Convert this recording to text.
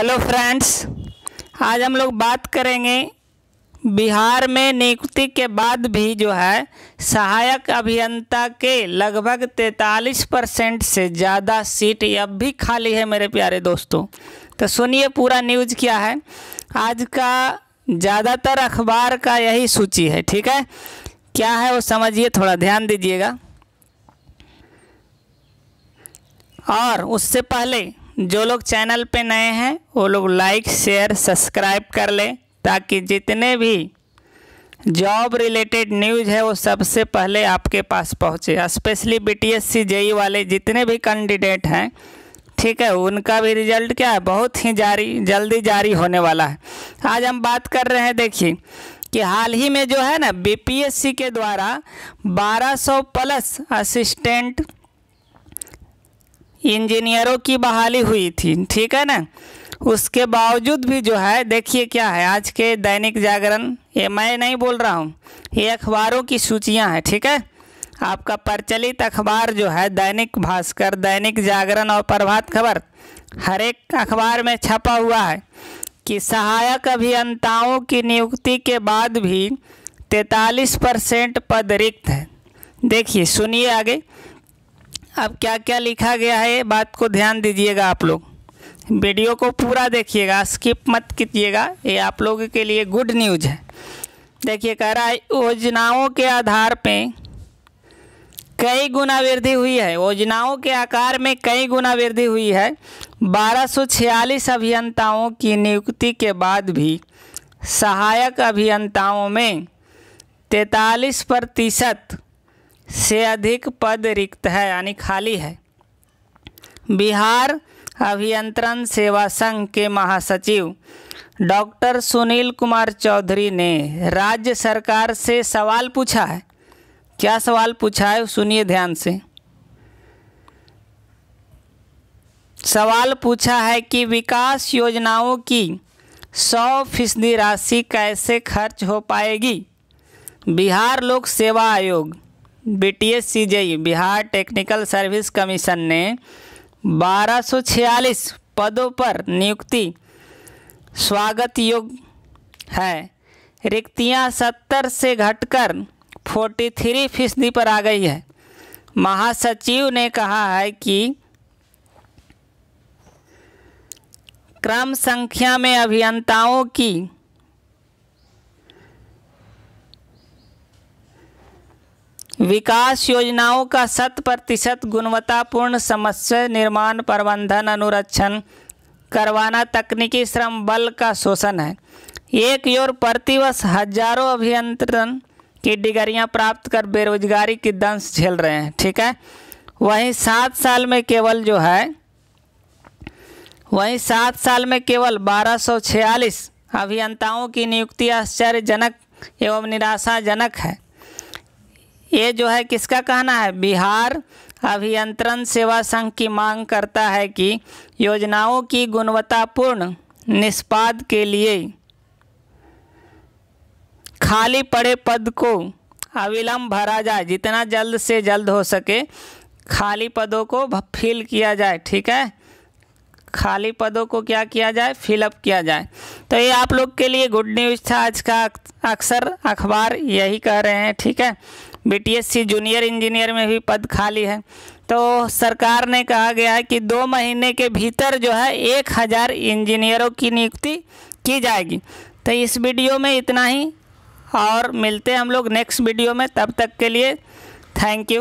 hello friends आज हम लोग बात करेंगे बिहार में नियुक्ति के बाद भी जो है सहायक अभियंता के लगभग 43 परसेंट से ज़्यादा सीट अब भी खाली है मेरे प्यारे दोस्तों तो सुनिए पूरा न्यूज क्या है आज का ज़्यादातर अखबार का यही सूची है ठीक है क्या है वो समझिए थोड़ा ध्यान दीजिएगा और उससे पहले जो लोग चैनल पे नए हैं वो लोग लाइक शेयर सब्सक्राइब कर लें ताकि जितने भी जॉब रिलेटेड न्यूज़ है वो सबसे पहले आपके पास पहुँचे स्पेशली बी सी जेई वाले जितने भी कैंडिडेट हैं ठीक है उनका भी रिजल्ट क्या है बहुत ही जारी जल्दी जारी होने वाला है आज हम बात कर रहे हैं देखिए कि हाल ही में जो है ना बीपीएससी के द्वारा 1200 प्लस असिस्टेंट इंजीनियरों की बहाली हुई थी ठीक है ना उसके बावजूद भी जो है देखिए क्या है आज के दैनिक जागरण ये मैं नहीं बोल रहा हूँ ये अखबारों की सूचियाँ हैं ठीक है आपका प्रचलित अखबार जो है दैनिक भास्कर दैनिक जागरण और प्रभात खबर हर एक अखबार में छपा हुआ है कि सहायक अभियंताओं की नियुक्ति के बाद भी तैतालीस परसेंट पद रिक्त है देखिए सुनिए आगे अब क्या क्या लिखा गया है बात को ध्यान दीजिएगा आप लोग वीडियो को पूरा देखिएगा स्किप मत कीजिएगा ये आप लोगों के लिए गुड न्यूज है देखिए कह रहा है योजनाओं के आधार पे कई गुना वृद्धि हुई है योजनाओं के आकार में कई गुना वृद्धि हुई है छियालीस अभियंताओं की नियुक्ति के बाद भी सहायक अभियंताओं में तैतालीस प्रतिशत से अधिक पद रिक्त है यानी खाली है बिहार अभियंत्रण सेवा संघ के महासचिव डॉक्टर सुनील कुमार चौधरी ने राज्य सरकार से सवाल पूछा है क्या सवाल पूछा है सुनिए ध्यान से सवाल पूछा है कि विकास योजनाओं की सौ फीसदी राशि कैसे खर्च हो पाएगी बिहार लोक सेवा आयोग BTS CJE e, Bihar technical service commission ने 1246 पदों पर नियुक्ति स्वागत योग्य है रिक्तियां 70 से घटकर 43 फीसदी पर आ गई है महासचिव ने कहा है कि क्रम संख्या में अभियंताओं की विकास योजनाओं का शत प्रतिशत गुणवत्तापूर्ण समस्या निर्माण प्रबंधन अनुरक्षण करवाना तकनीकी श्रम बल का शोषण है एक ओर प्रतिवर्ष हजारों अभियंत्रण की डिग्रियां प्राप्त कर बेरोजगारी की दंश झेल रहे हैं ठीक है वहीं सात साल में केवल जो है वहीं सात साल में केवल बारह सौ छियालीस अभियंताओं की नियुक्ति आश्चर्यजनक एवं निराशाजनक है ये जो है किसका कहना है बिहार अभियंत्रण सेवा संघ की मांग करता है कि योजनाओं की गुणवत्तापूर्ण निष्पाद के लिए खाली पड़े पद को अविलंब भरा जाए जितना जल्द से जल्द हो सके खाली पदों को फिल किया जाए ठीक है खाली पदों को क्या किया जाए फिलअप किया जाए तो ये आप लोग के लिए गुड न्यूज़ था आज का अक्सर अखबार यही कह रहे हैं ठीक है बीटीएससी जूनियर इंजीनियर में भी पद खाली है तो सरकार ने कहा गया है कि दो महीने के भीतर जो है एक हज़ार इंजीनियरों की नियुक्ति की जाएगी तो इस वीडियो में इतना ही और मिलते हैं हम लोग नेक्स्ट वीडियो में तब तक के लिए थैंक यू